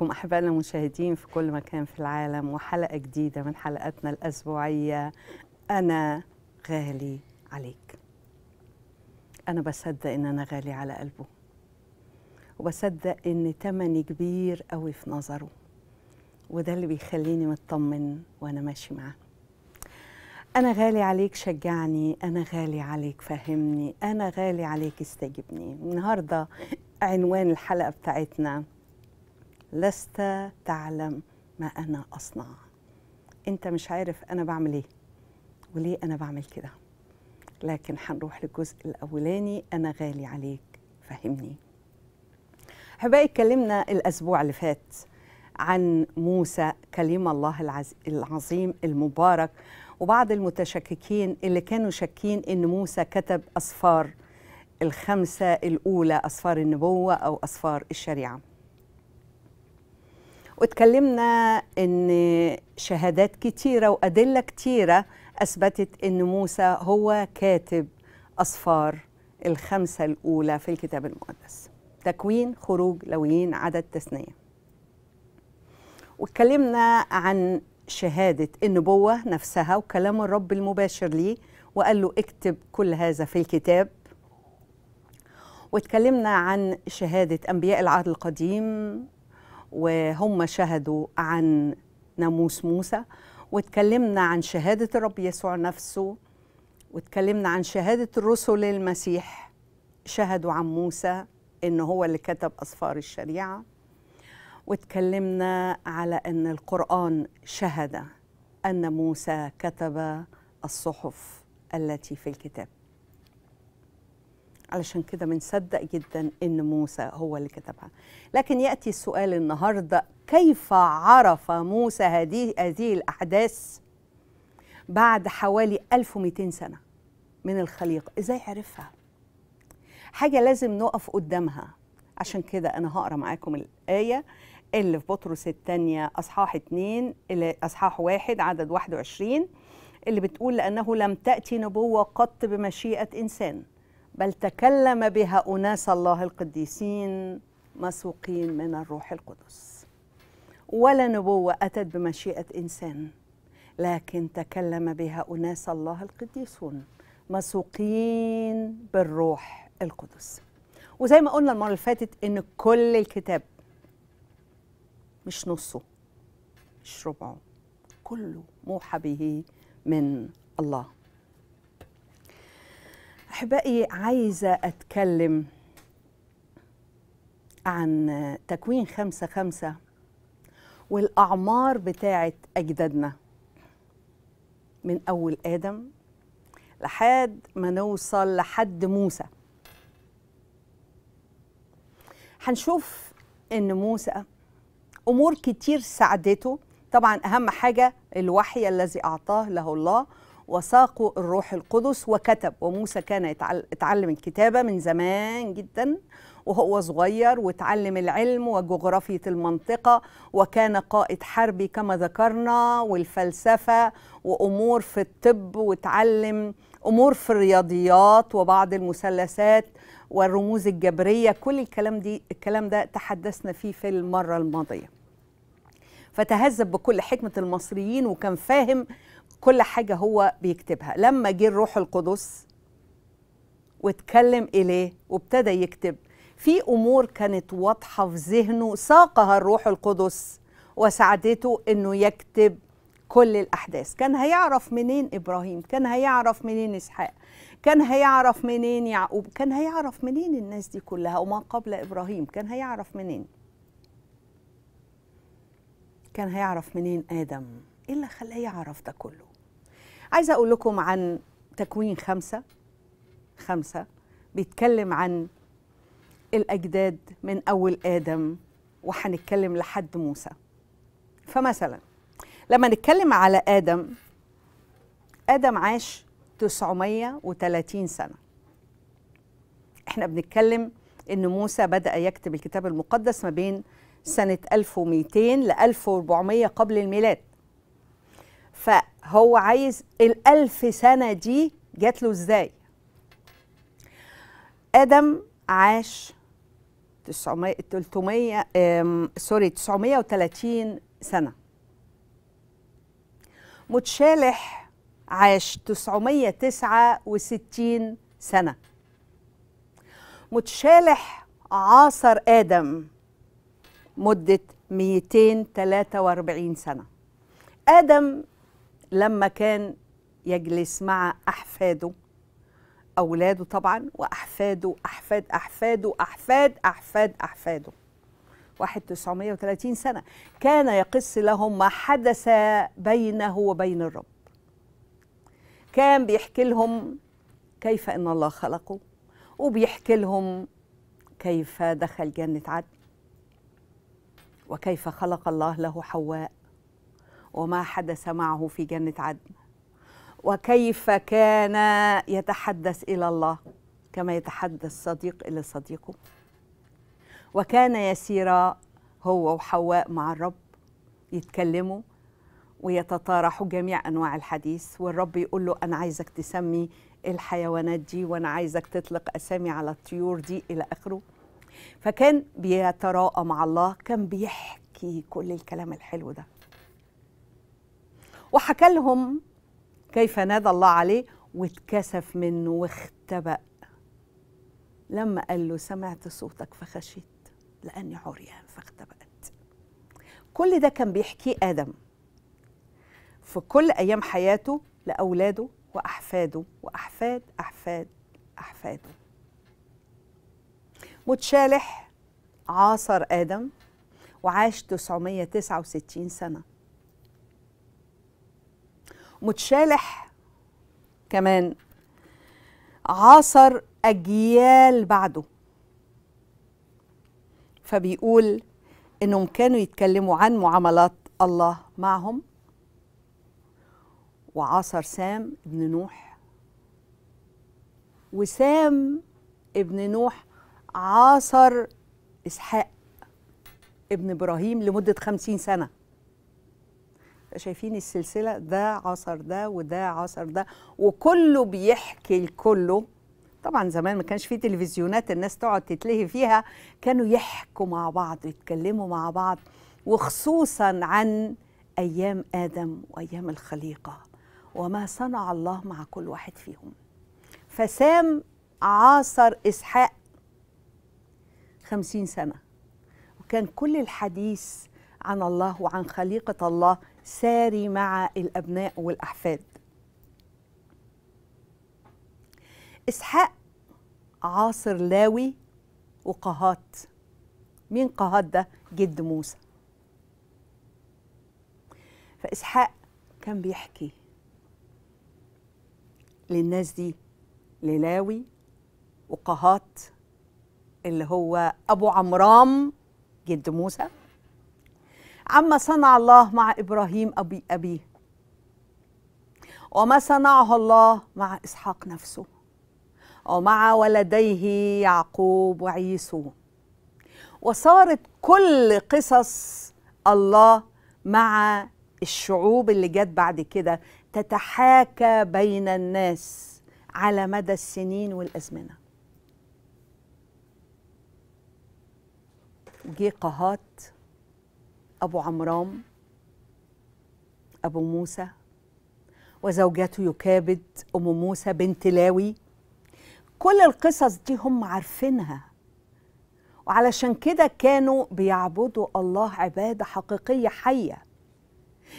بكم احبائنا المشاهدين في كل مكان في العالم وحلقه جديده من حلقاتنا الاسبوعيه انا غالي عليك انا بصدق ان انا غالي على قلبه وبصدق ان تمني كبير قوي في نظره وده اللي بيخليني مطمن وانا ماشي معاه أنا غالي عليك شجعني أنا غالي عليك فهمني أنا غالي عليك استجبني النهاردة عنوان الحلقة بتاعتنا لست تعلم ما أنا أصنع أنت مش عارف أنا بعمل إيه وليه أنا بعمل كده لكن هنروح للجزء الأولاني أنا غالي عليك فهمني حبايبي اتكلمنا الأسبوع اللي فات عن موسى كلم الله العظيم المبارك وبعض المتشككين اللي كانوا شاكين ان موسى كتب اسفار الخمسه الاولى اسفار النبوه او اسفار الشريعه واتكلمنا ان شهادات كتيره وادله كتيره اثبتت ان موسى هو كاتب اصفار الخمسه الاولى في الكتاب المقدس تكوين خروج لويين عدد تثنيه واتكلمنا عن شهاده النبوه نفسها وكلام الرب المباشر ليه وقال له اكتب كل هذا في الكتاب واتكلمنا عن شهادة أنبياء العهد القديم وهم شهدوا عن ناموس موسى واتكلمنا عن شهادة الرب يسوع نفسه واتكلمنا عن شهادة الرسل المسيح شهدوا عن موسى إن هو اللي كتب أسفار الشريعة واتكلمنا على أن القرآن شهد أن موسى كتب الصحف التي في الكتاب علشان كده بنصدق جدا ان موسى هو اللي كتبها لكن ياتي السؤال النهارده كيف عرف موسى هذه هذه الاحداث بعد حوالي 1200 سنه من الخليقه ازاي عرفها حاجه لازم نقف قدامها عشان كده انا هقرا معاكم الايه اللي في بطرس الثانيه اصحاح 2 اصحاح 1 عدد 21 اللي بتقول لأنه لم تأتي نبوة قط بمشيئة إنسان بل تكلم بها أناس الله القديسين مسوقين من الروح القدس ولا نبوة أتت بمشيئة إنسان لكن تكلم بها أناس الله القديسون مسوقين بالروح القدس وزي ما قلنا المرة اللي فاتت إن كل الكتاب مش نصه مش ربعه كله موحى به من الله احبائي عايزه اتكلم عن تكوين خمسة خمسة والأعمار بتاعة أجدادنا من أول آدم لحد ما نوصل لحد موسى هنشوف إن موسى أمور كتير ساعدته طبعا أهم حاجة الوحي الذي أعطاه له الله وساقوا الروح القدس وكتب وموسى كان اتعلم الكتابة من زمان جدا وهو صغير وتعلم العلم وجغرافية المنطقة وكان قائد حربي كما ذكرنا والفلسفة وأمور في الطب وتعلم أمور في الرياضيات وبعض المثلثات والرموز الجبرية كل الكلام, دي الكلام ده تحدثنا فيه في المرة الماضية فتهذب بكل حكمة المصريين وكان فاهم كل حاجة هو بيكتبها لما جه الروح القدس واتكلم إليه وابتدى يكتب في أمور كانت واضحة في ذهنه ساقها الروح القدس وساعدته إنه يكتب كل الأحداث كان هيعرف منين إبراهيم كان هيعرف منين إسحاق كان هيعرف منين يعقوب كان هيعرف منين الناس دي كلها وما قبل إبراهيم كان هيعرف منين كان هيعرف منين آدم إيه اللي خلاه يعرف ده كله عايزه اقول لكم عن تكوين خمسه خمسه بيتكلم عن الاجداد من اول ادم وهنتكلم لحد موسى فمثلا لما نتكلم على ادم ادم عاش 930 سنه احنا بنتكلم ان موسى بدا يكتب الكتاب المقدس ما بين سنه 1200 ل 1400 قبل الميلاد فهو عايز الألف سنة دي جات له إزاي آدم عاش 900 300 سوري 930 سنة متشالح عاش 969 سنة متشالح عاصر آدم مدة 243 سنة آدم لما كان يجلس مع أحفاده أولاده طبعا وأحفاده أحفاد أحفاده أحفاد أحفاد أحفاده واحد وثلاثين سنة كان يقص لهم ما حدث بينه وبين الرب كان بيحكي لهم كيف أن الله خلقه وبيحكي لهم كيف دخل جنة عدن وكيف خلق الله له حواء وما حدث معه في جنة عدن وكيف كان يتحدث إلى الله كما يتحدث صديق إلى صديقه وكان يسير هو وحواء مع الرب يتكلموا ويتطارحوا جميع أنواع الحديث والرب يقول له أنا عايزك تسمي الحيوانات دي وأنا عايزك تطلق أسامي على الطيور دي إلى آخره فكان بيتراءى مع الله كان بيحكي كل الكلام الحلو ده وحكى لهم كيف نادى الله عليه واتكسف منه واختبأ لما قال له سمعت صوتك فخشيت لأني عريان فاختبأت كل ده كان بيحكيه آدم في كل أيام حياته لأولاده وأحفاده وأحفاد أحفاد أحفاده متشالح عاصر آدم وعاش 969 سنة متشالح كمان عاصر أجيال بعده فبيقول إنهم كانوا يتكلموا عن معاملات الله معهم وعاصر سام ابن نوح وسام ابن نوح عاصر إسحاق ابن إبراهيم لمدة خمسين سنة شايفين السلسله ده عصر ده وده عصر ده وكله بيحكي لكله طبعا زمان ما كانش في تلفزيونات الناس تقعد تتلهي فيها كانوا يحكوا مع بعض يتكلموا مع بعض وخصوصا عن ايام ادم وايام الخليقه وما صنع الله مع كل واحد فيهم فسام عاصر اسحاق خمسين سنه وكان كل الحديث عن الله وعن خليقه الله ساري مع الأبناء والأحفاد إسحاق عاصر لاوي وقهات مين قهات ده جد موسى فإسحاق كان بيحكي للناس دي للاوي وقهات اللي هو أبو عمرام جد موسى عما صنع الله مع إبراهيم أبي أبيه وما صنعه الله مع إسحاق نفسه ومع ولديه يعقوب وعيسو وصارت كل قصص الله مع الشعوب اللي جت بعد كده تتحاكى بين الناس على مدى السنين والأزمنة جه قهات أبو عمرام أبو موسى وزوجته يكابد أم موسى بنت لاوي كل القصص دي هم عارفينها وعلشان كده كانوا بيعبدوا الله عبادة حقيقية حية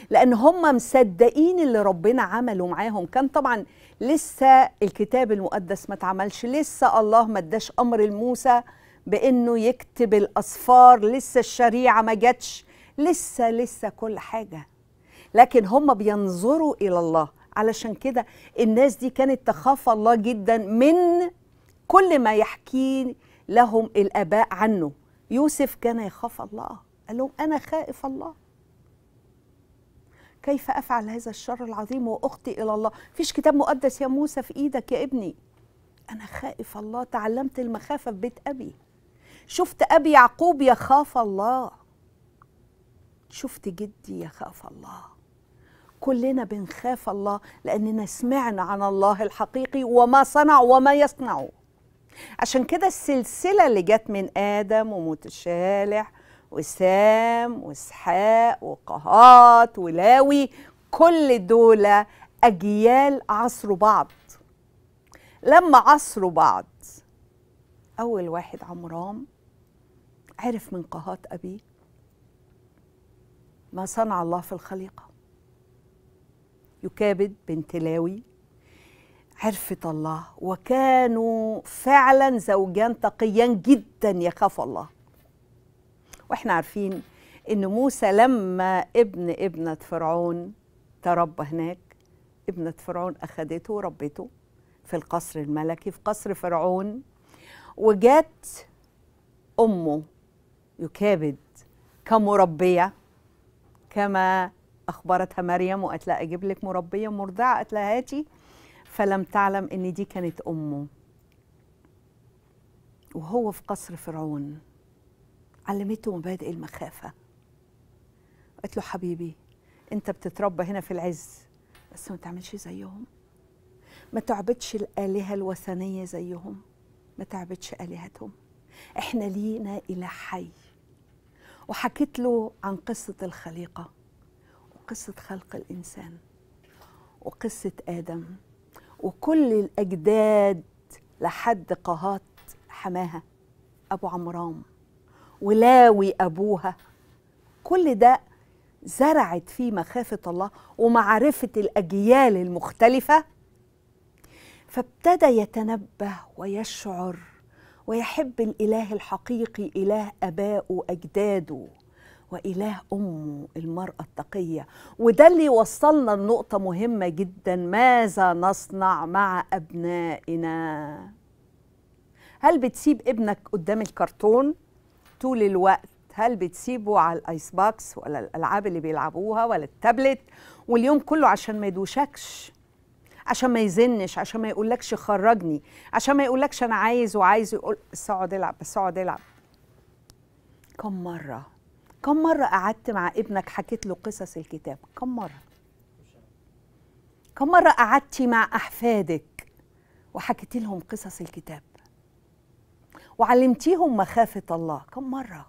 لأن هم مصدقين اللي ربنا عمله معاهم كان طبعا لسه الكتاب المقدس ما اتعملش لسه الله ما اداش أمر لموسى بأنه يكتب الأسفار لسه الشريعة ما جاتش لسه لسه كل حاجه لكن هم بينظروا الى الله علشان كده الناس دي كانت تخاف الله جدا من كل ما يحكي لهم الاباء عنه يوسف كان يخاف الله قال لهم انا خائف الله كيف افعل هذا الشر العظيم واخطي الى الله فيش كتاب مقدس يا موسى في ايدك يا ابني انا خائف الله تعلمت المخافه في بيت ابي شفت ابي يعقوب يخاف الله شفت جدي يخاف الله كلنا بنخاف الله لأننا سمعنا عن الله الحقيقي وما صنع وما يصنع عشان كده السلسلة اللي جت من آدم ومتشالح وسام واسحاق وقهات ولاوي كل دول أجيال عصروا بعض لما عصروا بعض أول واحد عمرام عرف من قهات أبيه ما صنع الله في الخليقة يكابد بنت لاوي عرفت الله وكانوا فعلا زوجان تقيان جدا يخاف الله واحنا عارفين ان موسى لما ابن ابنة فرعون تربى هناك ابنة فرعون أخدته وربته في القصر الملكي في قصر فرعون وجات أمه يكابد كمربية كما أخبرتها مريم وقالت لها أجيب لك مربية مرضعة قالت لها هاتي فلم تعلم إن دي كانت أمه وهو في قصر فرعون علمته مبادئ المخافة قالت له حبيبي أنت بتتربى هنا في العز بس ما تعملش زيهم ما تعبدش الآلهة الوثنية زيهم ما تعبدش آلهتهم احنا لينا إله حي وحكيت له عن قصة الخليقة وقصة خلق الإنسان وقصة آدم وكل الأجداد لحد قهات حماها أبو عمرام ولاوي أبوها كل ده زرعت فيه مخافة الله ومعرفة الأجيال المختلفة فابتدى يتنبه ويشعر ويحب الإله الحقيقي إله اباؤه أجداده وإله أمه المرأة التقية وده اللي يوصلنا لنقطة مهمة جدا ماذا نصنع مع أبنائنا هل بتسيب ابنك قدام الكرتون طول الوقت هل بتسيبه على الايس باكس ولا الالعاب اللي بيلعبوها ولا التابلت واليوم كله عشان ما يدوشكش عشان ما يزنش عشان ما يقولكش خرجني عشان ما يقولكش انا عايز وعايز يقول بس اقعد العب بس اقعد العب كم مره كم مره قعدت مع ابنك حكيت له قصص الكتاب كم مره كم مره قعدتي مع احفادك وحكيت لهم قصص الكتاب وعلمتيهم مخافه الله كم مره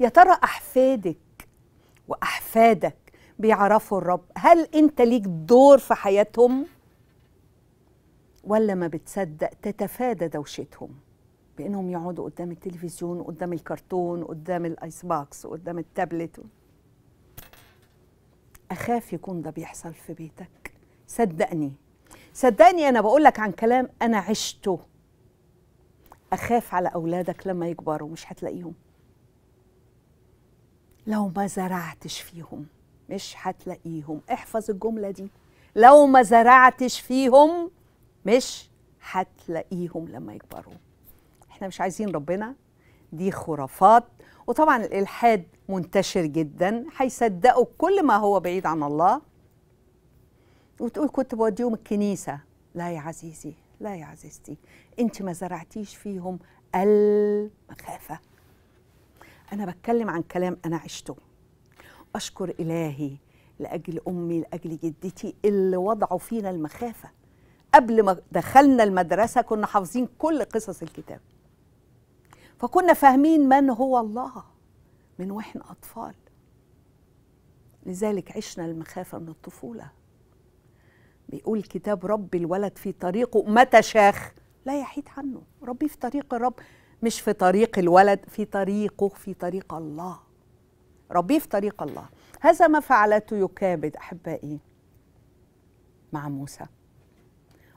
يا ترى احفادك واحفادك بيعرفوا الرب هل انت ليك دور في حياتهم ولا ما بتصدق تتفادى دوشتهم بانهم يقعدوا قدام التلفزيون قدام الكرتون قدام الايس باكس قدام التابلت اخاف يكون ده بيحصل في بيتك صدقني صدقني انا بقول لك عن كلام انا عشته اخاف على اولادك لما يكبروا مش هتلاقيهم لو ما زرعتش فيهم مش هتلاقيهم احفظ الجملة دي لو ما زرعتش فيهم مش هتلاقيهم لما يكبروا احنا مش عايزين ربنا دي خرافات وطبعا الالحاد منتشر جدا هيصدقوا كل ما هو بعيد عن الله وتقول كنت بوديهم الكنيسه لا يا عزيزي لا يا عزيزتي انت ما زرعتيش فيهم المخافه انا بتكلم عن كلام انا عشته أشكر إلهي لأجل أمي لأجل جدتي اللي وضعوا فينا المخافة قبل ما دخلنا المدرسة كنا حافظين كل قصص الكتاب فكنا فاهمين من هو الله من واحنا أطفال لذلك عشنا المخافة من الطفولة بيقول كتاب رب الولد في طريقه متى شاخ لا يحيد عنه ربي في طريق الرب مش في طريق الولد في طريقه في طريق الله ربيه في طريق الله هذا ما فعلته يكابد أحبائي مع موسى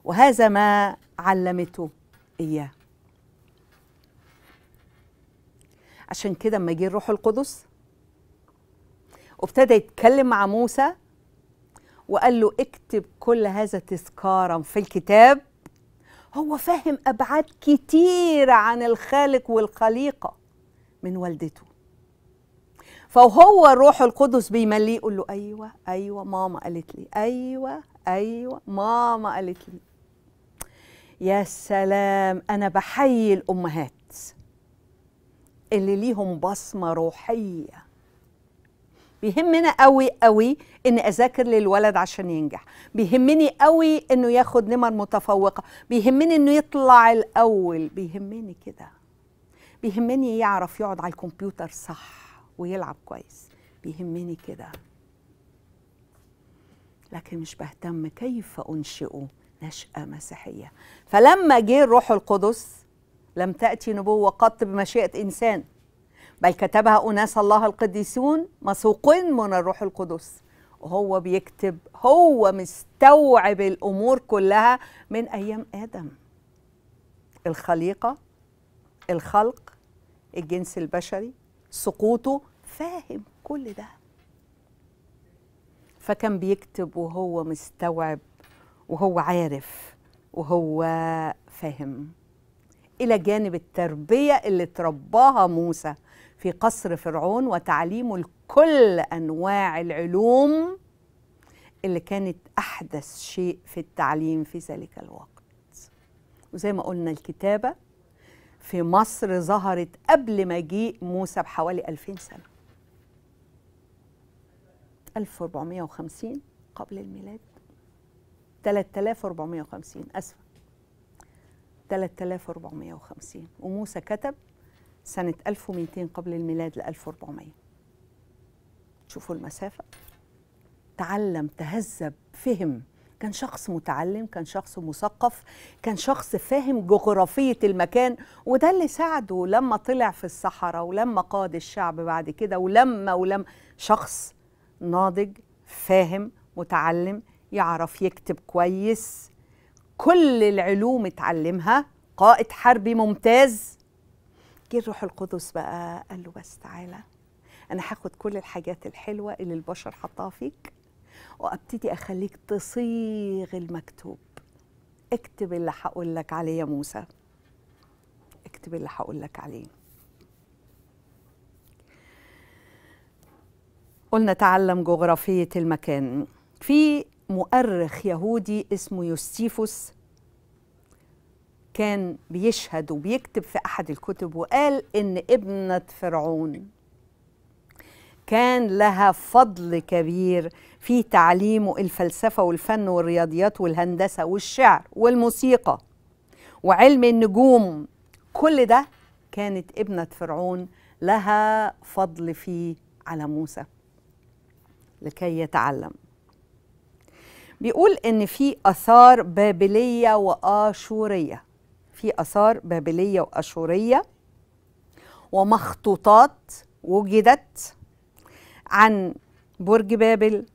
وهذا ما علمته إياه عشان كده لما جه الروح القدس وابتدى يتكلم مع موسى وقال له اكتب كل هذا تذكارا في الكتاب هو فاهم ابعاد كتير عن الخالق والخليقه من والدته فهو الروح القدس بيمليه يقول له ايوه ايوه ماما قالت لي ايوه ايوه ماما قالت لي يا سلام انا بحيي الامهات اللي ليهم بصمه روحيه بيهمنا قوي قوي ان اذاكر للولد عشان ينجح بيهمني قوي انه ياخد نمر متفوقه بيهمني انه يطلع الاول بيهمني كده بيهمني يعرف يقعد على الكمبيوتر صح ويلعب كويس بيهمني كده لكن مش بهتم كيف أنشئه نشأة مسيحية فلما جه الروح القدس لم تأتي نبوة قط بمشيئة إنسان بل كتبها أناس الله القديسون مسوقين من الروح القدس وهو بيكتب هو مستوعب الأمور كلها من أيام آدم الخليقة الخلق الجنس البشري سقوطه فاهم كل ده فكان بيكتب وهو مستوعب وهو عارف وهو فاهم إلى جانب التربية اللي ترباها موسى في قصر فرعون وتعليمه لكل أنواع العلوم اللي كانت أحدث شيء في التعليم في ذلك الوقت وزي ما قلنا الكتابة في مصر ظهرت قبل مجيء موسى بحوالي 2000 سنة 1450 قبل الميلاد 3450 أسفة 3450 وموسى كتب سنة 1200 قبل الميلاد ل 1400 شوفوا المسافة تعلم تهذب فهم كان شخص متعلم كان شخص مثقف كان شخص فاهم جغرافية المكان وده اللي ساعده لما طلع في الصحراء ولما قاد الشعب بعد كده ولما ولما شخص ناضج فاهم متعلم يعرف يكتب كويس كل العلوم اتعلمها قائد حربي ممتاز جه الروح القدس بقى قال له بس تعالى انا هاخد كل الحاجات الحلوه اللي البشر حطاها فيك وابتدي اخليك تصيغ المكتوب اكتب اللي هقول لك عليه يا موسى اكتب اللي هقول لك عليه قلنا تعلم جغرافية المكان في مؤرخ يهودي اسمه يوستيفوس كان بيشهد وبيكتب في أحد الكتب وقال إن ابنة فرعون كان لها فضل كبير في تعليمه الفلسفه والفن والرياضيات والهندسه والشعر والموسيقى وعلم النجوم كل ده كانت ابنه فرعون لها فضل فيه على موسى لكي يتعلم بيقول ان في اثار بابليه واشوريه في اثار بابليه واشوريه ومخطوطات وجدت عن برج بابل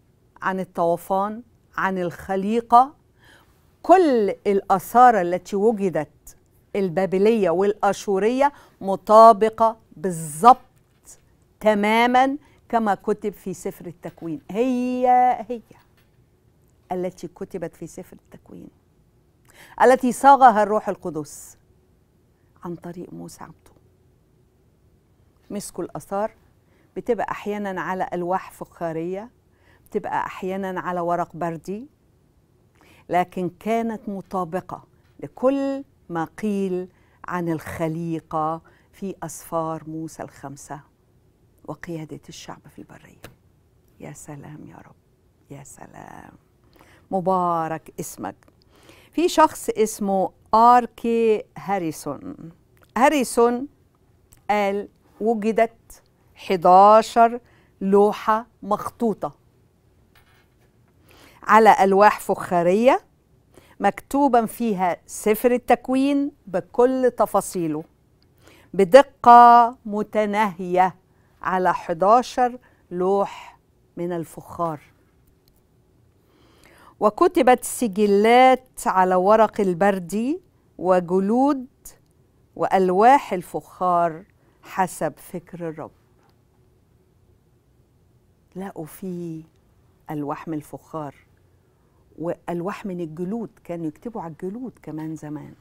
عن الطوفان عن الخليقه كل الأثار التي وجدت البابليه والاشوريه مطابقه بالظبط تماما كما كتب في سفر التكوين هي هي التي كتبت في سفر التكوين التي صاغها الروح القدس عن طريق موسى عبده مسكوا الاثار بتبقى احيانا على الواح فخاريه بتبقى احيانا على ورق بردي لكن كانت مطابقه لكل ما قيل عن الخليقه في اسفار موسى الخمسه وقياده الشعب في البريه يا سلام يا رب يا سلام مبارك اسمك في شخص اسمه ار كي هاريسون هاريسون قال وجدت 11 لوحة مخطوطة على ألواح فخارية مكتوبا فيها سفر التكوين بكل تفاصيله بدقة متناهية على 11 لوح من الفخار وكتبت سجلات على ورق البردي وجلود والواح الفخار حسب فكر الرب لقوا فيه ألواح من الفخار وألواح من الجلود كانوا يكتبوا على الجلود كمان زمان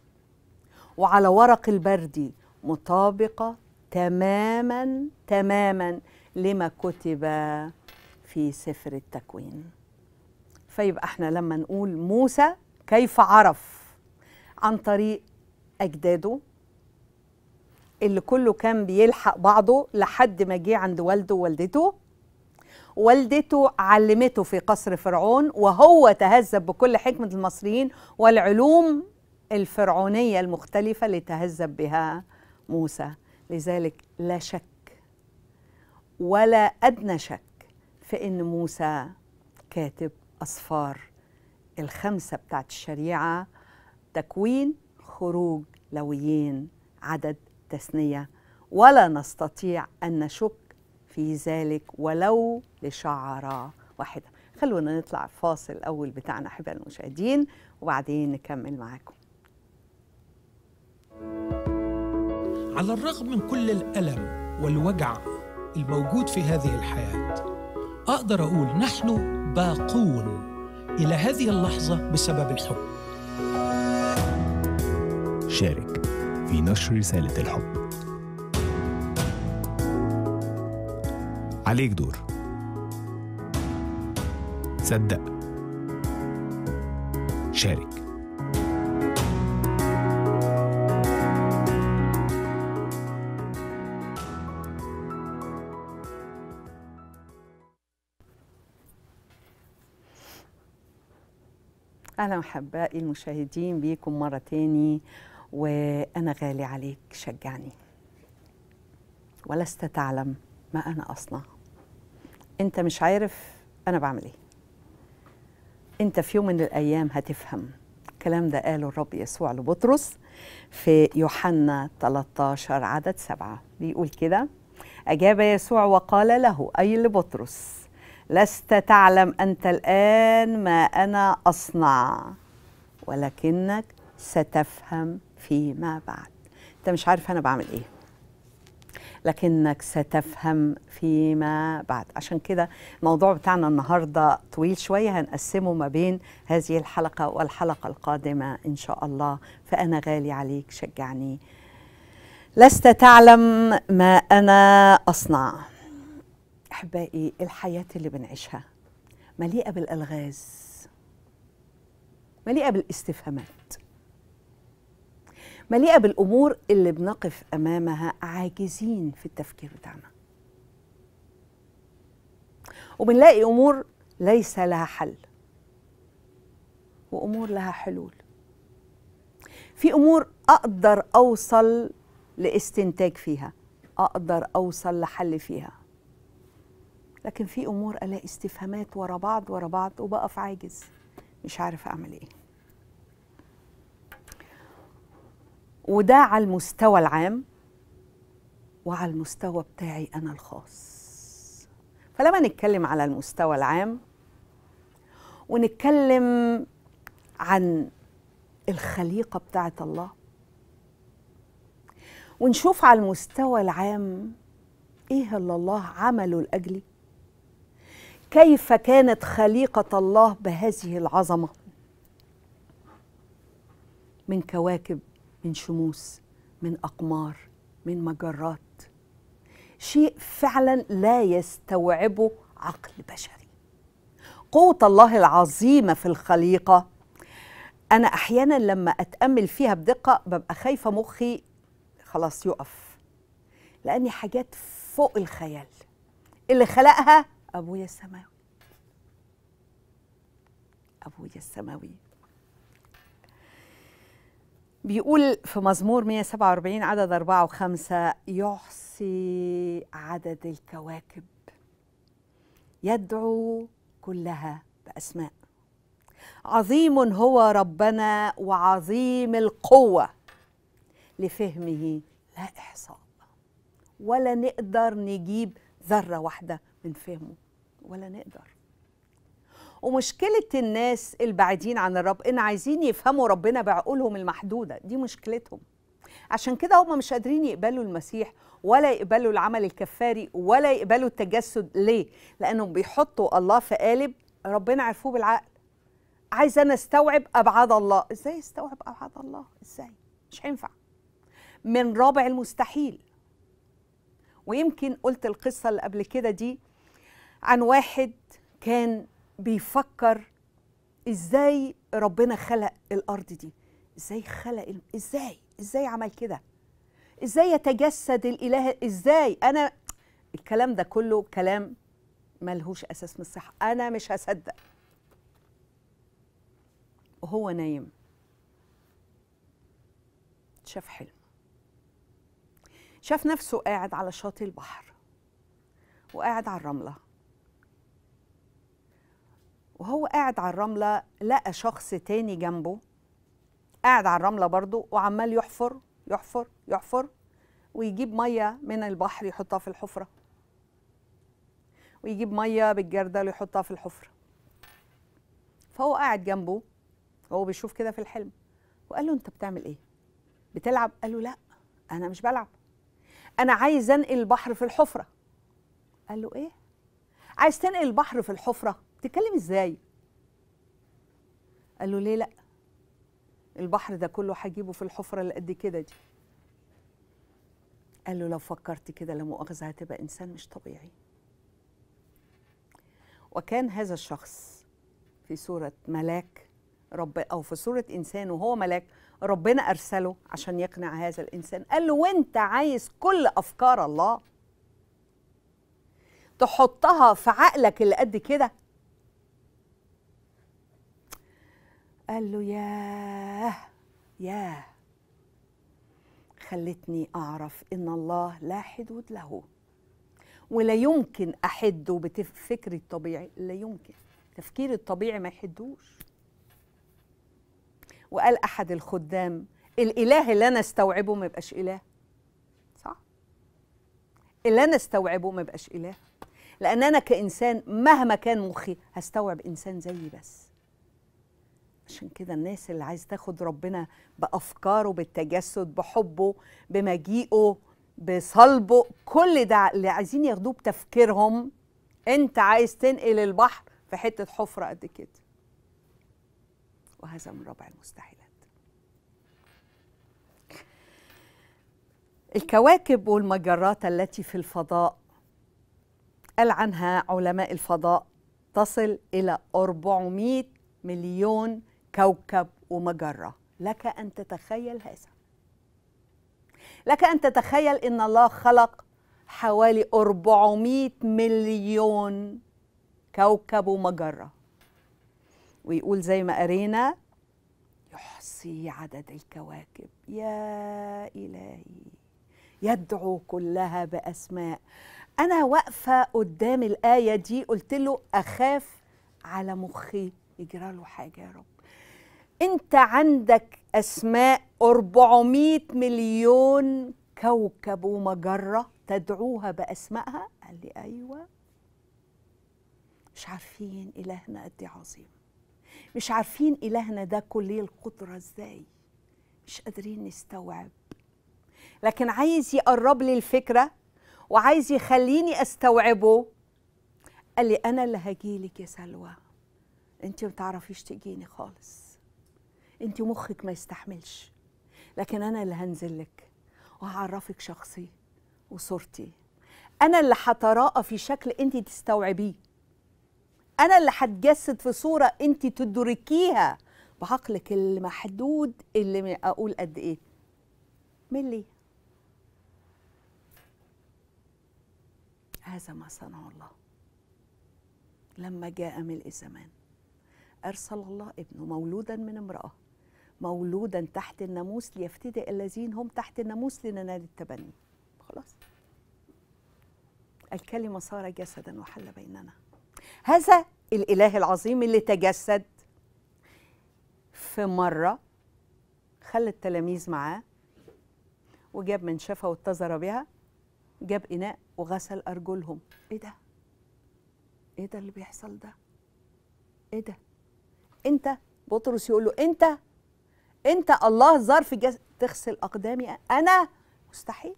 وعلى ورق البردي مطابقة تماما تماما لما كتب في سفر التكوين فيبقى احنا لما نقول موسى كيف عرف عن طريق أجداده اللي كله كان بيلحق بعضه لحد ما جه عند والده ووالدته والدته علمته في قصر فرعون وهو تهذب بكل حكمة المصريين والعلوم الفرعونية المختلفة اللي تهذب بها موسى لذلك لا شك ولا أدنى شك في أن موسى كاتب أصفار الخمسة بتاعت الشريعة تكوين خروج لويين عدد تثنية ولا نستطيع أن نشك في ذلك ولو لشعرة واحدة خلونا نطلع الفاصل الأول بتاعنا أحباء المشاهدين وبعدين نكمل معاكم على الرغم من كل الألم والوجع الموجود في هذه الحياة أقدر أقول نحن باقون إلى هذه اللحظة بسبب الحب شارك في نشر رسالة الحب عليك دور صدق شارك أهلا أحبائي المشاهدين بيكم مرة تاني وأنا غالي عليك شجعني ولست تعلم ما أنا أصنع انت مش عارف انا بعمل ايه انت في يوم من الايام هتفهم الكلام ده قاله الرب يسوع لبطرس في يوحنا 13 عدد سبعة بيقول كده أجاب يسوع وقال له أي لبطرس لست تعلم أنت الآن ما أنا أصنع ولكنك ستفهم فيما بعد أنت مش عارف أنا بعمل إيه لكنك ستفهم فيما بعد عشان كده الموضوع بتاعنا النهاردة طويل شوية هنقسمه ما بين هذه الحلقة والحلقة القادمة إن شاء الله فأنا غالي عليك شجعني لست تعلم ما أنا أصنع أحبائي الحياة اللي بنعيشها مليئة بالألغاز مليئة بالاستفهامات مليئه بالامور اللي بنقف امامها عاجزين في التفكير بتاعنا وبنلاقي امور ليس لها حل وامور لها حلول في امور اقدر اوصل لاستنتاج فيها اقدر اوصل لحل فيها لكن في امور الاقي استفهامات ورا بعض ورا بعض وبقف عاجز مش عارف اعمل ايه وده على المستوى العام وعلى المستوى بتاعي أنا الخاص فلما نتكلم على المستوى العام ونتكلم عن الخليقة بتاعة الله ونشوف على المستوى العام إيه اللي الله عمله لأجلي كيف كانت خليقة الله بهذه العظمة من كواكب من شموس من اقمار من مجرات شيء فعلا لا يستوعبه عقل بشري قوه الله العظيمه في الخليقه انا احيانا لما اتامل فيها بدقه ببقى خايفه مخي خلاص يقف لاني حاجات فوق الخيال اللي خلقها ابويا السماوي ابويا السماوي بيقول في مزمور 147 عدد 4 و5 يحصي عدد الكواكب يدعو كلها بأسماء عظيم هو ربنا وعظيم القوة لفهمه لا إحصاء ولا نقدر نجيب ذرة واحدة من فهمه ولا نقدر ومشكله الناس البعيدين عن الرب ان عايزين يفهموا ربنا بعقولهم المحدوده دي مشكلتهم عشان كده هم مش قادرين يقبلوا المسيح ولا يقبلوا العمل الكفاري ولا يقبلوا التجسد ليه لانهم بيحطوا الله في قالب ربنا عرفوه بالعقل عايز انا استوعب ابعاد الله ازاي استوعب ابعاد الله ازاي مش هينفع من رابع المستحيل ويمكن قلت القصه اللي قبل كده دي عن واحد كان بيفكر ازاي ربنا خلق الارض دي ازاي خلق ازاي ازاي عمل كده ازاي يتجسد الاله ازاي انا الكلام ده كله كلام ملهوش اساس من الصحه انا مش هصدق وهو نايم شاف حلم شاف نفسه قاعد على شاطئ البحر وقاعد على الرمله وهو قاعد على الرملة لقى شخص تاني جنبه قاعد على الرملة برضه وعمال يحفر يحفر يحفر ويجيب مية من البحر يحطها في الحفرة ويجيب مية بالجردل يحطها في الحفرة فهو قاعد جنبه هو بيشوف كده في الحلم وقال له انت بتعمل ايه بتلعب قال له لا انا مش بلعب انا عايز انقل البحر في الحفره قال له ايه عايز تنقل البحر في الحفره بتتكلم ازاي قال له ليه لا البحر ده كله هجيبه في الحفره اللي قد كده دي قال له لو فكرت كده لا مؤاخذه هتبقى انسان مش طبيعي وكان هذا الشخص في صوره ملاك رب او في صوره انسان وهو ملاك ربنا ارسله عشان يقنع هذا الانسان قال له وانت عايز كل افكار الله تحطها في عقلك اللي قد كده قال له ياه ياه خلتني أعرف إن الله لا حدود له ولا يمكن أحده بفكري الطبيعي لا يمكن تفكير الطبيعي ما يحدوش وقال أحد الخدام الإله اللي أنا استوعبه ما يبقاش إله صح اللي أنا استوعبه ما يبقاش إله لأن أنا كإنسان مهما كان مخي هستوعب إنسان زيي بس عشان كده الناس اللي عايز تاخد ربنا بافكاره بالتجسد بحبه بمجيئه بصلبه كل ده اللي عايزين ياخدوه بتفكيرهم انت عايز تنقل البحر في حته حفره قد كده وهذا من ربع المستحيلات الكواكب والمجرات التي في الفضاء قال عنها علماء الفضاء تصل إلى 400 مليون كوكب ومجرة لك أن تتخيل هذا لك أن تتخيل أن الله خلق حوالي 400 مليون كوكب ومجرة ويقول زي ما قرينا يحصي عدد الكواكب يا إلهي يدعو كلها بأسماء أنا واقفة قدام الآية دي قلت له أخاف على مخي يجرى له حاجة يا رب انت عندك اسماء 400 مليون كوكب ومجره تدعوها باسمائها قال لي ايوه مش عارفين الهنا قد إيه عظيم مش عارفين الهنا ده كليه القدره ازاي مش قادرين نستوعب لكن عايز يقرب لي الفكره وعايز يخليني استوعبه قال لي انا اللي هجيلك يا سلوى انت ما تعرفيش تجيني خالص انت مخك ما يستحملش لكن انا اللي هنزل لك وهعرفك شخصي وصورتي انا اللي هتراءى في شكل انت تستوعبيه انا اللي هتجسد في صوره انت تدركيها بعقلك المحدود اللي اقول قد ايه ملي هذا ما صنع الله لما جاء ملء الزمان أرسل الله ابنه مولودا من امرأة مولودا تحت الناموس ليفتدي الذين هم تحت الناموس لننال التبني خلاص الكلمة صار جسدا وحل بيننا هذا الإله العظيم اللي تجسد في مرة خلى التلاميذ معاه وجاب منشفة واتزر بها جاب إناء وغسل أرجلهم إيه ده؟ إيه ده اللي بيحصل ده؟ إيه ده؟ أنت بطرس يقول له أنت انت الله ظرف جس... تغسل اقدامي انا مستحيل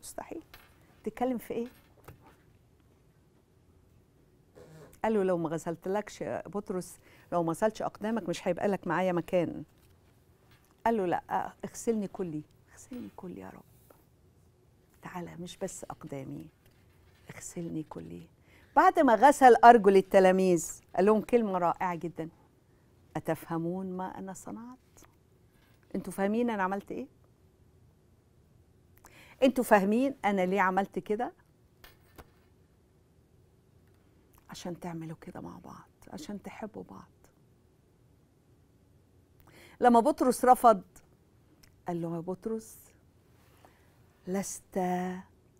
مستحيل تتكلم في ايه قال له لو ما غسلتلكش بطرس لو ما غسلتش اقدامك مش هيبقى لك معايا مكان قال له لا اغسلني كلي اغسلني كلي يا رب تعالى مش بس اقدامي اغسلني كلي بعد ما غسل ارجل التلاميذ قال لهم كلمه رائعه جدا اتفهمون ما انا صنعت انتوا فاهمين انا عملت ايه انتوا فاهمين انا ليه عملت كده عشان تعملوا كده مع بعض عشان تحبوا بعض لما بطرس رفض قال له يا بطرس لست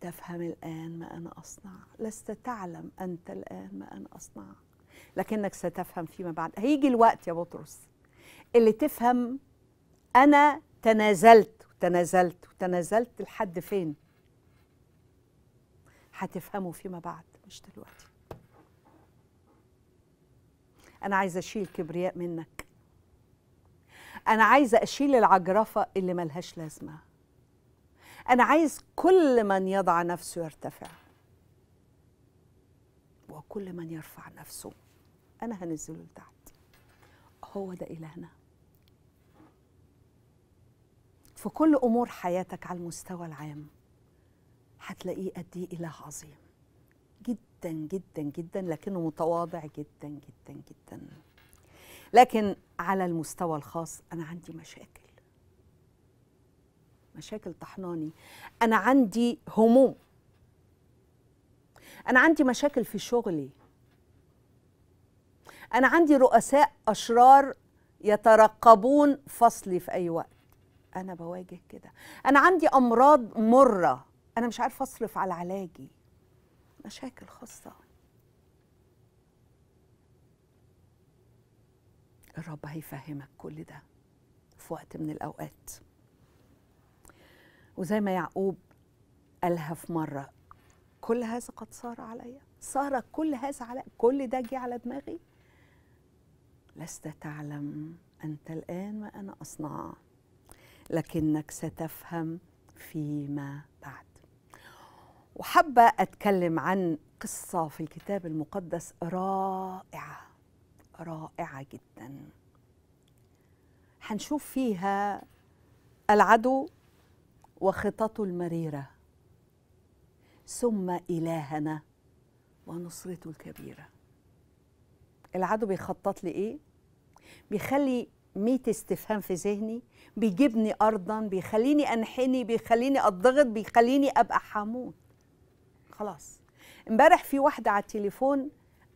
تفهم الآن ما أنا أصنع لست تعلم أنت الآن ما أنا أصنع لكنك ستفهم فيما بعد هيجي الوقت يا بطرس اللي تفهم أنا تنازلت وتنازلت وتنازلت لحد فين هتفهموا فيما بعد مش دلوقتي أنا عايزة أشيل كبرياء منك أنا عايزة أشيل العجرفة اللي ملهاش لازمة أنا عايز كل من يضع نفسه يرتفع وكل من يرفع نفسه أنا هنزله لتحت هو ده إلهنا في كل امور حياتك على المستوى العام هتلاقيه قد ايه اله عظيم جدا جدا جدا لكنه متواضع جدا جدا جدا لكن على المستوى الخاص انا عندي مشاكل مشاكل طحناني انا عندي هموم انا عندي مشاكل في شغلي انا عندي رؤساء اشرار يترقبون فصلي في اي وقت انا بواجه كده انا عندي امراض مره انا مش عارفه اصرف على علاجي مشاكل خاصه الرب هيفهمك كل ده في وقت من الاوقات وزي ما يعقوب قالها في مره كل هذا قد صار عليا صار كل هذا على كل ده جه على دماغي لست تعلم انت الان ما انا اصنعه لكنك ستفهم فيما بعد وحابة أتكلم عن قصة في الكتاب المقدس رائعة رائعة جدا هنشوف فيها العدو وخططه المريرة ثم إلهنا ونصرته الكبيرة العدو بيخطط لإيه؟ بيخلي ميت استفهام في ذهني بيجيبني أرضا بيخليني أنحني بيخليني أضغط بيخليني أبقى حمود خلاص امبارح في واحدة على التليفون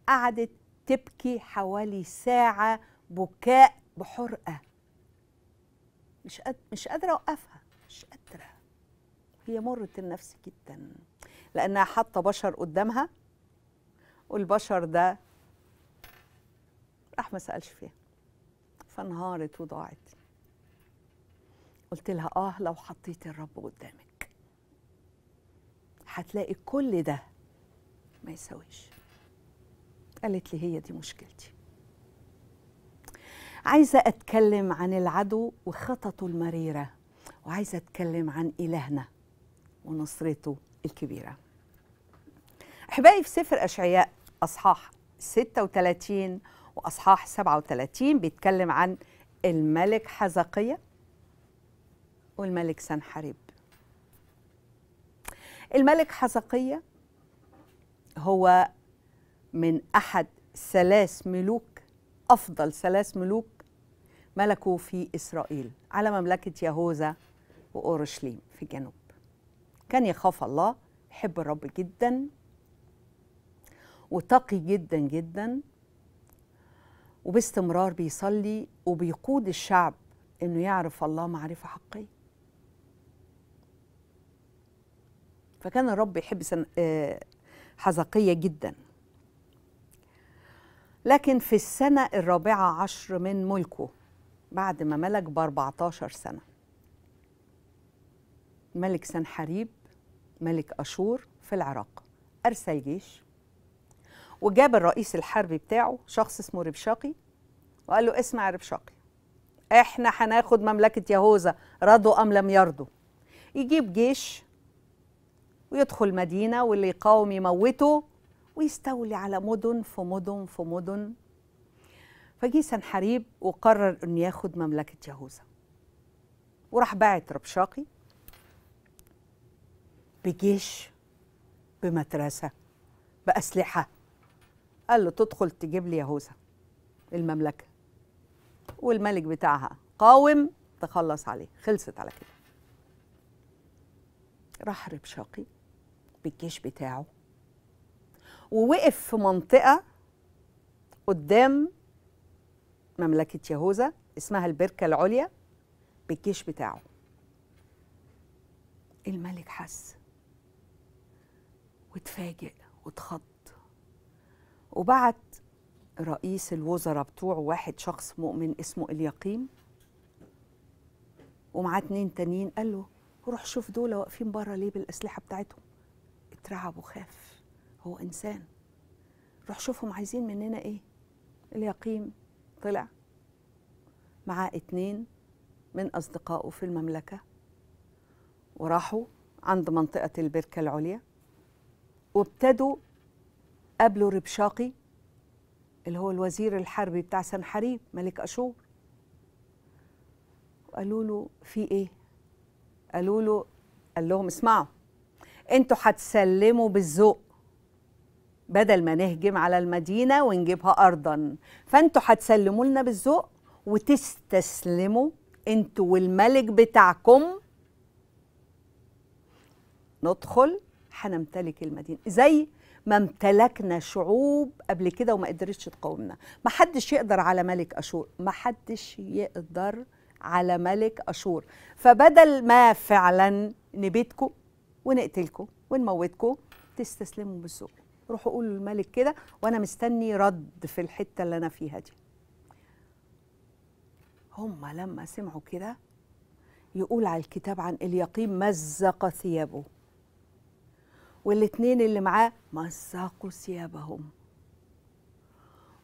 قعدت تبكي حوالي ساعة بكاء بحرقة مش قد... مش قادرة أوقفها مش قادرة هي مرت النفس جدا لأنها حاطة بشر قدامها والبشر ده راح ما سألش فيها فانهارت وضاعت قلت لها اه لو حطيت الرب قدامك هتلاقي كل ده ما يساويش قالت لي هي دي مشكلتي عايزه اتكلم عن العدو وخططه المريره وعايزه اتكلم عن الهنا ونصرته الكبيره احبائي في سفر اشعياء اصحاح 36 واصحاح 37 بيتكلم عن الملك حزقية والملك سنحريب الملك حزقية هو من أحد ثلاث ملوك أفضل ثلاث ملوك ملكوا في إسرائيل على مملكة يهوذا وأورشليم في الجنوب كان يخاف الله يحب الرب جدا وتقي جدا جدا وباستمرار بيصلي وبيقود الشعب انه يعرف الله معرفه حقيقيه فكان الرب يحب آه، حزقية جدا لكن في السنة الرابعة عشر من ملكه بعد ما ملك ب 14 سنة ملك سنحريب ملك أشور في العراق أرسل جيش وجاب الرئيس الحربي بتاعه شخص اسمه ربشاقي وقال له اسمع ربشاقي احنا هناخد مملكة يهوذا رضوا أم لم يرضوا يجيب جيش ويدخل مدينة واللي يقاوم يموته ويستولي على مدن في مدن في مدن فجي سنحريب وقرر أن ياخد مملكة يهوذا وراح باعت ربشاقي بجيش بمدرسة بأسلحة قال له تدخل تجيب لي يهوذا المملكة والملك بتاعها قاوم تخلص عليه خلصت على كده راح ربشاقي بالجيش بتاعه ووقف في منطقة قدام مملكة يهوذا اسمها البركة العليا بالجيش بتاعه الملك حس واتفاجئ واتخض وبعت رئيس الوزراء بتوعه واحد شخص مؤمن اسمه اليقيم ومعاه اتنين تانيين قال له روح شوف دول واقفين بره ليه بالاسلحه بتاعتهم اترعب وخاف هو انسان روح شوفهم عايزين مننا ايه اليقيم طلع معاه اتنين من اصدقائه في المملكه وراحوا عند منطقه البركه العليا وابتدوا قابلوا ربشاقي اللي هو الوزير الحربي بتاع سنحريب ملك اشور وقالوا له في ايه قالوا له قال لهم اسمعوا انتوا هتسلموا بالذوق بدل ما نهجم على المدينة ونجيبها أرضا فانتوا هتسلموا لنا بالذوق وتستسلموا انتوا والملك بتاعكم ندخل هنمتلك المدينة زي ما امتلكنا شعوب قبل كده وما قدرتش تقاومنا ما حدش يقدر على ملك أشور ما حدش يقدر على ملك أشور فبدل ما فعلا نبيتكم ونقتلكم ونموتكم تستسلموا بالسوق روحوا قولوا للملك كده وانا مستني رد في الحته اللي انا فيها دي هم لما سمعوا كده يقول على الكتاب عن اليقين مزق ثيابه والاتنين اللي معاه مزقوا ثيابهم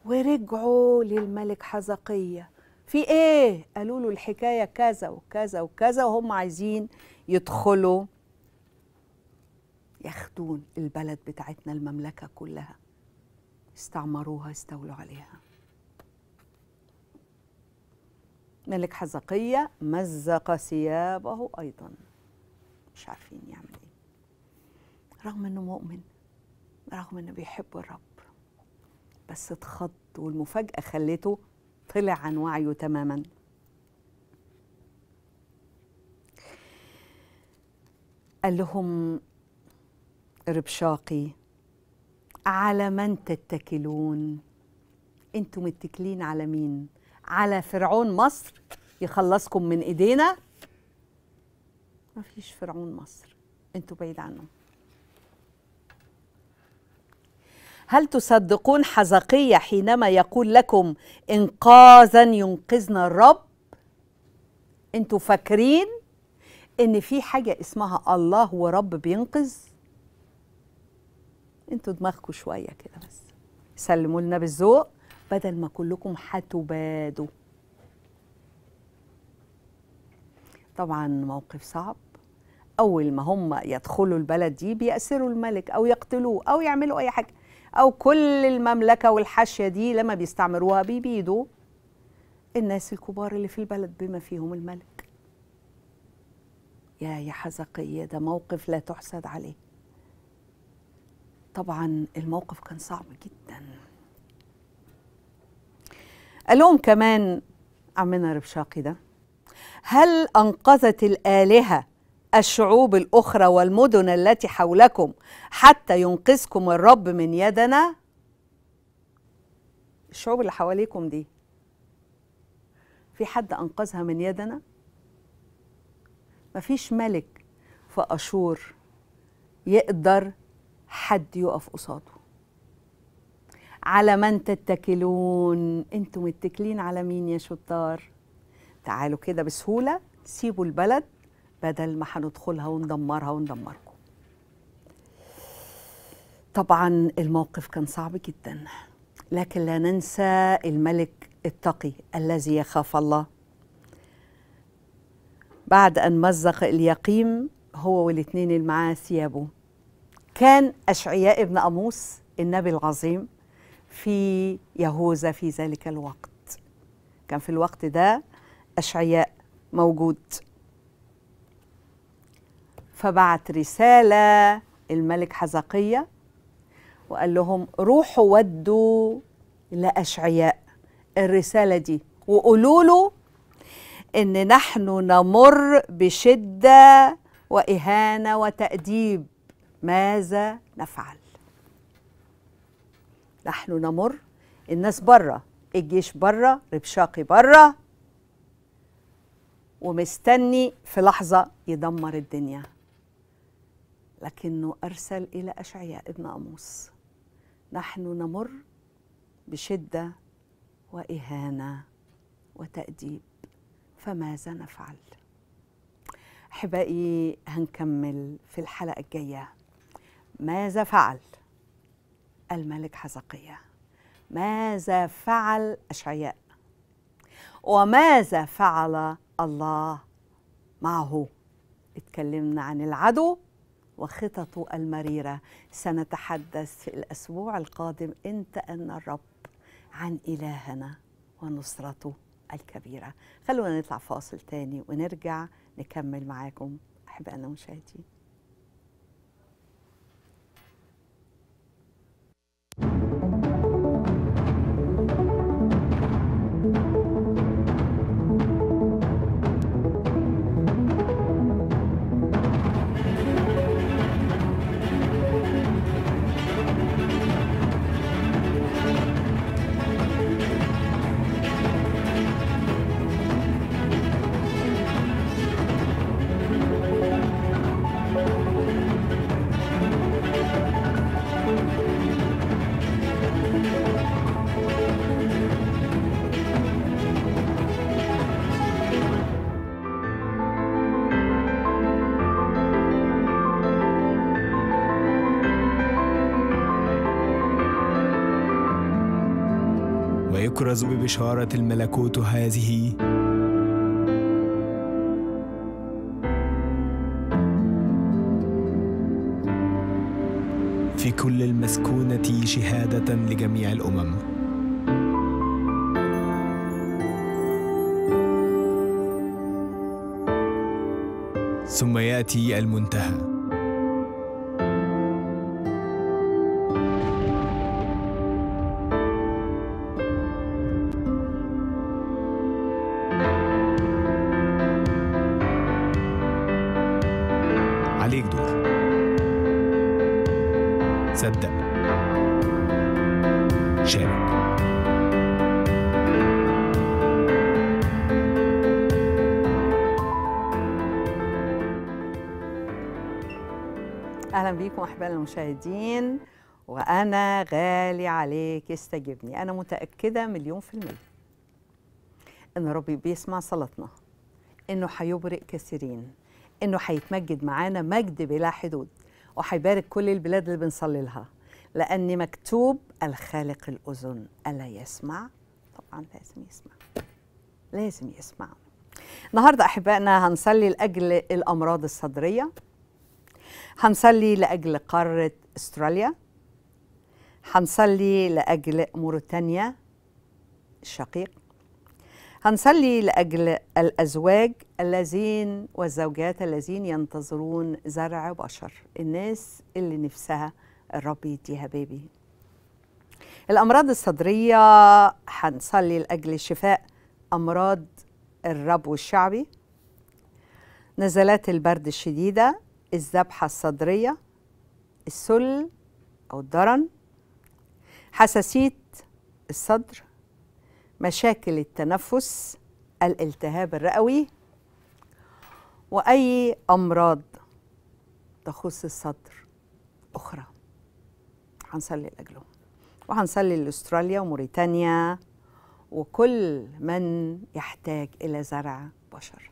ورجعوا للملك حزقية في ايه قالوا له الحكاية كذا وكذا وكذا وهم عايزين يدخلوا ياخدون البلد بتاعتنا المملكة كلها استعمروها استولوا عليها ملك حزقية مزق ثيابه أيضا مش عارفين يعمل ايه رغم انه مؤمن رغم انه بيحب الرب بس اتخض والمفاجأة خلته طلع عن وعيه تماما قال لهم ربشاقي على من تتكلون انتم متكلين على مين على فرعون مصر يخلصكم من ايدينا مفيش فرعون مصر انتوا بعيد عنه هل تصدقون حزقية حينما يقول لكم إنقاذا ينقذنا الرب انتوا فاكرين ان في حاجة اسمها الله ورب بينقذ انتوا دماغكم شويه كده بس سلموا لنا بالذوق بدل ما كلكم هتبادوا طبعا موقف صعب اول ما هم يدخلوا البلد دي بيأسروا الملك او يقتلوه او يعملوا اي حاجه او كل المملكه والحاشيه دي لما بيستعمروها بيبيدوا الناس الكبار اللي في البلد بما فيهم الملك يا يا حزقيه ده موقف لا تحسد عليه طبعا الموقف كان صعب جدا قال لهم كمان عمنا ربشاقي ده هل أنقذت الآلهة الشعوب الأخرى والمدن التي حولكم حتى ينقذكم الرب من يدنا الشعوب اللي حواليكم دي في حد أنقذها من يدنا مفيش ملك في أشور يقدر حد يقف قصاده على من تتكلون انتوا متكلين على مين يا شطار تعالوا كده بسهولة سيبوا البلد بدل ما هندخلها وندمرها وندمركم طبعا الموقف كان صعب جدا لكن لا ننسى الملك التقي الذي يخاف الله بعد أن مزق اليقيم هو والاثنين اللي معاه ثيابه كان أشعياء ابن أموس النبي العظيم في يهوذا في ذلك الوقت كان في الوقت ده أشعياء موجود فبعت رسالة الملك حزقية وقال لهم روحوا ودوا لأشعياء الرسالة دي وقولوا له إن نحن نمر بشدة وإهانة وتأديب ماذا نفعل نحن نمر الناس بره الجيش بره ربشاقي بره ومستني في لحظة يدمر الدنيا لكنه أرسل إلى أشعياء ابن أموس نحن نمر بشدة وإهانة وتأديب فماذا نفعل؟ أحبائي هنكمل في الحلقة الجاية ماذا فعل الملك حزقية ماذا فعل أشعياء وماذا فعل الله معه اتكلمنا عن العدو وخططه المريرة سنتحدث في الأسبوع القادم إن أن الرب عن إلهنا ونصرته الكبيرة خلونا نطلع فاصل تاني ونرجع نكمل معاكم أحبائنا مشاهدين تبرز ببشارة الملكوت هذه في كل المسكونة شهادة لجميع الأمم ثم يأتي المنتهى تصدق شارك اهلا بيكم احبائي المشاهدين وانا غالي عليك استجبني انا متاكده مليون في الميه ان ربي بيسمع صلاتنا انه هيبرئ كثيرين انه هيتمجد معانا مجد بلا حدود وحيبارك كل البلاد اللي بنصلي لها لأن مكتوب الخالق الأذن ألا يسمع طبعا لازم يسمع لازم يسمع النهاردة أحبائنا هنصلي لأجل الأمراض الصدرية هنصلي لأجل قارة أستراليا هنصلي لأجل موريتانيا الشقيق هنصلي لأجل الأزواج الذين والزوجات الذين ينتظرون زرع بشر الناس اللي نفسها الرب يديها بيبي الأمراض الصدرية هنصلي لأجل شفاء أمراض الرب والشعبي نزلات البرد الشديدة الذبحة الصدرية السل أو الدرن حساسية الصدر مشاكل التنفس الالتهاب الرئوي واي امراض تخص الصدر اخرى هنصلي لاجلهم وهنصلي لاستراليا وموريتانيا وكل من يحتاج الى زرع بشر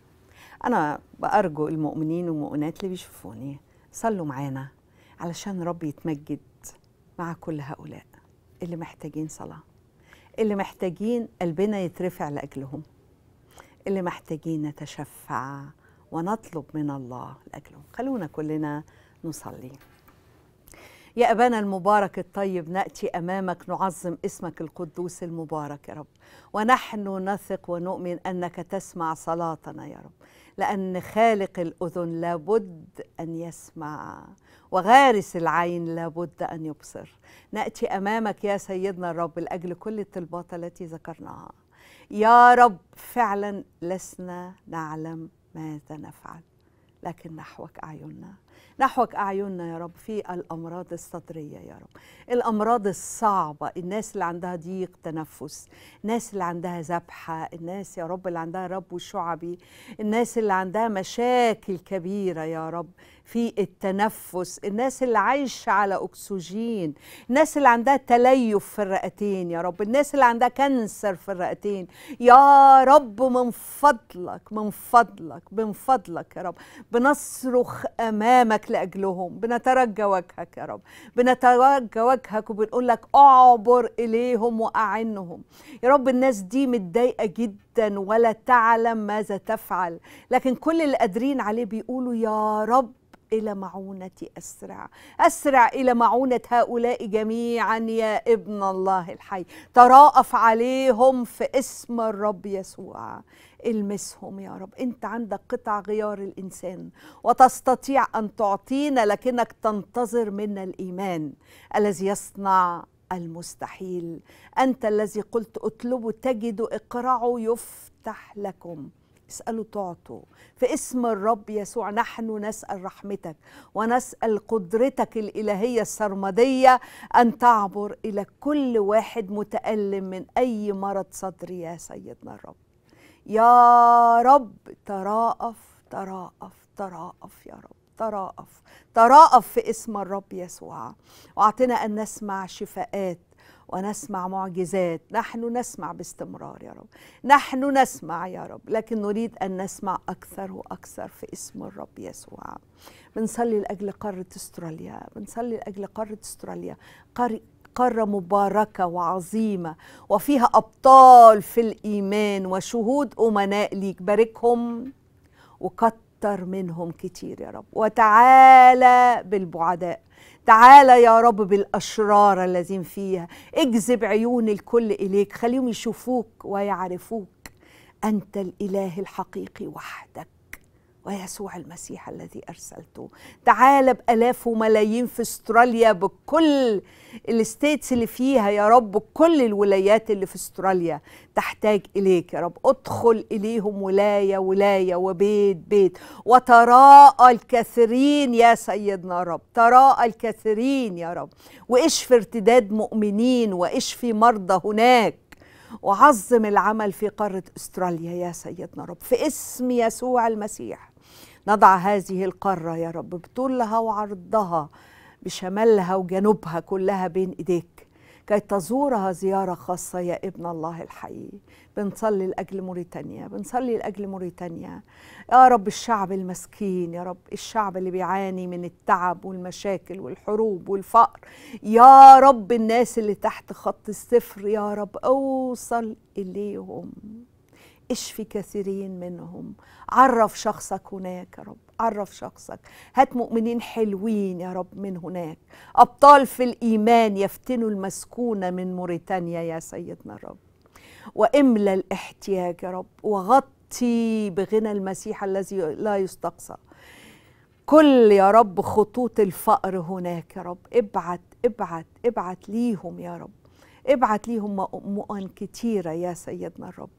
انا بارجو المؤمنين والمؤمنات اللي بيشوفوني صلوا معانا علشان رب يتمجد مع كل هؤلاء اللي محتاجين صلاه اللي محتاجين قلبنا يترفع لاجلهم اللي محتاجين نتشفع ونطلب من الله لاجلهم خلونا كلنا نصلي يا أبانا المبارك الطيب نأتي أمامك نعظم اسمك القدوس المبارك يا رب ونحن نثق ونؤمن أنك تسمع صلاتنا يا رب لأن خالق الأذن لابد أن يسمع وغارس العين لابد أن يبصر نأتي أمامك يا سيدنا الرب لأجل كل الطلبات التي ذكرناها يا رب فعلا لسنا نعلم ماذا نفعل لكن نحوك أعيننا نحوك أعيننا يا رب في الأمراض الصدرية يا رب الأمراض الصعبة الناس اللي عندها ضيق تنفس الناس اللي عندها ذبحة الناس يا رب اللي عندها رب شعبي الناس اللي عندها مشاكل كبيرة يا رب في التنفس الناس اللي عايشة على أكسجين الناس اللي عندها تليف في الرئتين يا رب الناس اللي عندها كانسر في الرئتين يا رب من فضلك من فضلك من فضلك يا رب بنصرخ أمامك قدامك لأجلهم بنترجى وجهك يا رب بنترجى وجهك وبنقول لك أعبر إليهم وأعنهم يا رب الناس دي متضايقة جدا ولا تعلم ماذا تفعل لكن كل اللي قادرين عليه بيقولوا يا رب إلى معونتي أسرع أسرع إلى معونة هؤلاء جميعا يا ابن الله الحي تراءف عليهم في اسم الرب يسوع المسهم يا رب انت عندك قطع غيار الانسان وتستطيع ان تعطينا لكنك تنتظر منا الايمان الذي يصنع المستحيل انت الذي قلت اطلبوا تجدوا اقرعوا يفتح لكم اسألوا تعطوا في اسم الرب يسوع نحن نسأل رحمتك ونسأل قدرتك الإلهية السرمدية أن تعبر إلى كل واحد متألم من أي مرض صدري يا سيدنا الرب يا رب تراءف تراءف تراءف يا رب تراءف تراءف في اسم الرب يسوع واعطنا ان نسمع شفاءات ونسمع معجزات نحن نسمع باستمرار يا رب نحن نسمع يا رب لكن نريد أن نسمع أكثر وأكثر في اسم الرب يسوع بنصلي لأجل قارة استراليا بنصلي لأجل قارة استراليا قارة مباركة وعظيمة وفيها أبطال في الإيمان وشهود أمناء ليك باركهم وكتر منهم كتير يا رب وتعالى بالبعداء تعالى يا رب بالأشرار الذين فيها اجذب عيون الكل إليك خليهم يشوفوك ويعرفوك أنت الإله الحقيقي وحدك ويسوع المسيح الذي ارسلته تعال بالاف وملايين في استراليا بكل الستيتس اللي فيها يا رب كل الولايات اللي في استراليا تحتاج اليك يا رب ادخل اليهم ولايه ولايه وبيت بيت وتراءى الكثيرين يا سيدنا رب تراءى الكثيرين يا رب واشفي ارتداد مؤمنين واشفي مرضى هناك وعظم العمل في قارة استراليا يا سيدنا رب في اسم يسوع المسيح نضع هذه القارة يا رب بطولها وعرضها بشمالها وجنوبها كلها بين إيديك كي تزورها زيارة خاصة يا ابن الله الحي بنصلي لأجل موريتانيا بنصلي لأجل موريتانيا يا رب الشعب المسكين يا رب الشعب اللي بيعاني من التعب والمشاكل والحروب والفقر يا رب الناس اللي تحت خط الصفر يا رب أوصل إليهم اشفي كثيرين منهم عرف شخصك هناك يا رب عرف شخصك هات مؤمنين حلوين يا رب من هناك أبطال في الإيمان يفتنوا المسكونة من موريتانيا يا سيدنا الرب واملى الاحتياج يا رب وغطي بغنى المسيح الذي لا يستقصى كل يا رب خطوط الفقر هناك يا رب ابعت ابعت ابعت ليهم يا رب ابعت ليهم مؤن كتيرة يا سيدنا الرب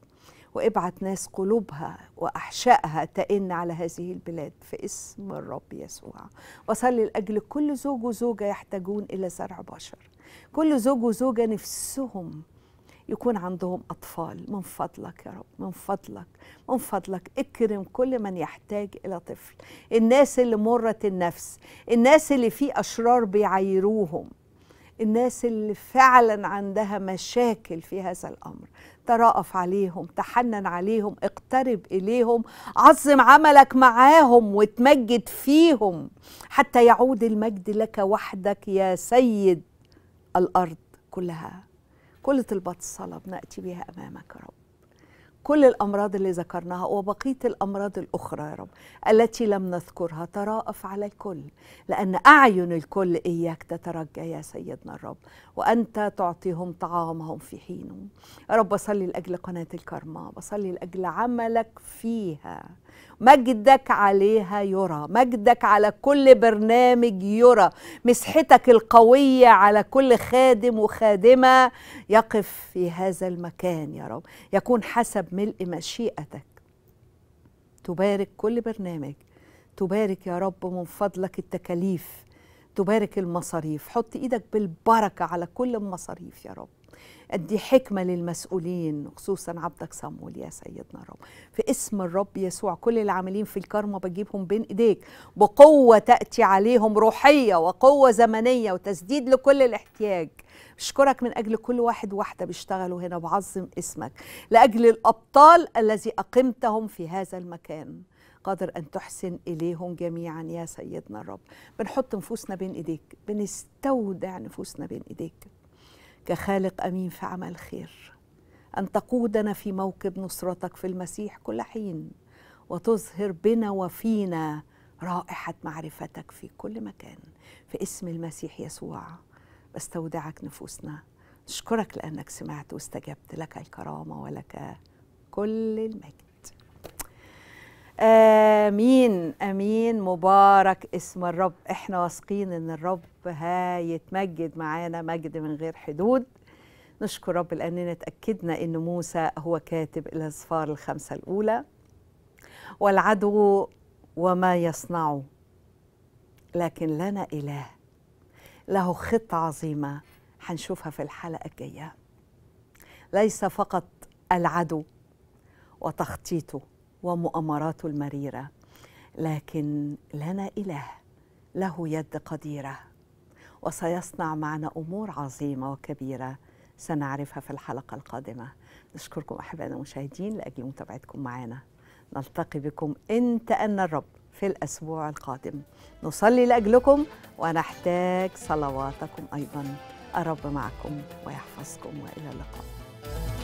وابعت ناس قلوبها وأحشائها تئن على هذه البلاد في اسم الرب يسوع وصلي لأجل كل زوج وزوجة يحتاجون إلى زرع بشر كل زوج وزوجة نفسهم يكون عندهم أطفال من فضلك يا رب من فضلك من فضلك اكرم كل من يحتاج إلى طفل الناس اللي مرت النفس الناس اللي في أشرار بيعيروهم الناس اللي فعلا عندها مشاكل في هذا الأمر ترأف عليهم تحنن عليهم اقترب إليهم عظم عملك معاهم وتمجد فيهم حتى يعود المجد لك وحدك يا سيد الأرض كلها كل طلبات الصلاة بنأتي بها أمامك يا رب كل الأمراض اللي ذكرناها وبقية الأمراض الأخرى يا رب التي لم نذكرها تراءف على الكل لأن أعين الكل إياك تترجى يا سيدنا الرب وأنت تعطيهم طعامهم في حينهم يا رب بصلي لأجل قناة الكرمة بصلي لأجل عملك فيها مجدك عليها يرى مجدك على كل برنامج يرى مسحتك القوية على كل خادم وخادمة يقف في هذا المكان يا رب يكون حسب ملء مشيئتك تبارك كل برنامج تبارك يا رب من فضلك التكاليف تبارك المصاريف حط ايدك بالبركة على كل المصاريف يا رب أدي حكمة للمسؤولين خصوصا عبدك صمويل يا سيدنا رب في اسم الرب يسوع كل العاملين في الكرمة بجيبهم بين إيديك بقوة تأتي عليهم روحية وقوة زمنية وتسديد لكل الاحتياج أشكرك من أجل كل واحد واحدة بيشتغلوا هنا بعظم اسمك لأجل الأبطال الذي أقمتهم في هذا المكان قادر أن تحسن إليهم جميعا يا سيدنا الرب بنحط نفوسنا بين إيديك بنستودع نفوسنا بين إيديك كخالق امين في عمل خير ان تقودنا في موكب نصرتك في المسيح كل حين وتظهر بنا وفينا رائحه معرفتك في كل مكان في اسم المسيح يسوع بستودعك نفوسنا نشكرك لانك سمعت واستجبت لك الكرامه ولك كل المجد امين امين مبارك اسم الرب احنا واثقين ان الرب هيتمجد معانا مجد من غير حدود نشكر رب لاننا اتاكدنا ان موسى هو كاتب الاسفار الخمسه الاولى والعدو وما يصنعه لكن لنا اله له خطه عظيمه هنشوفها في الحلقه الجايه ليس فقط العدو وتخطيطه ومؤامراته المريرة لكن لنا إله له يد قديرة وسيصنع معنا أمور عظيمة وكبيرة سنعرفها في الحلقة القادمة نشكركم أحبائنا المشاهدين لأجل متابعتكم معنا نلتقي بكم إن تأنى الرب في الأسبوع القادم نصلي لأجلكم ونحتاج صلواتكم أيضا الرب معكم ويحفظكم وإلى اللقاء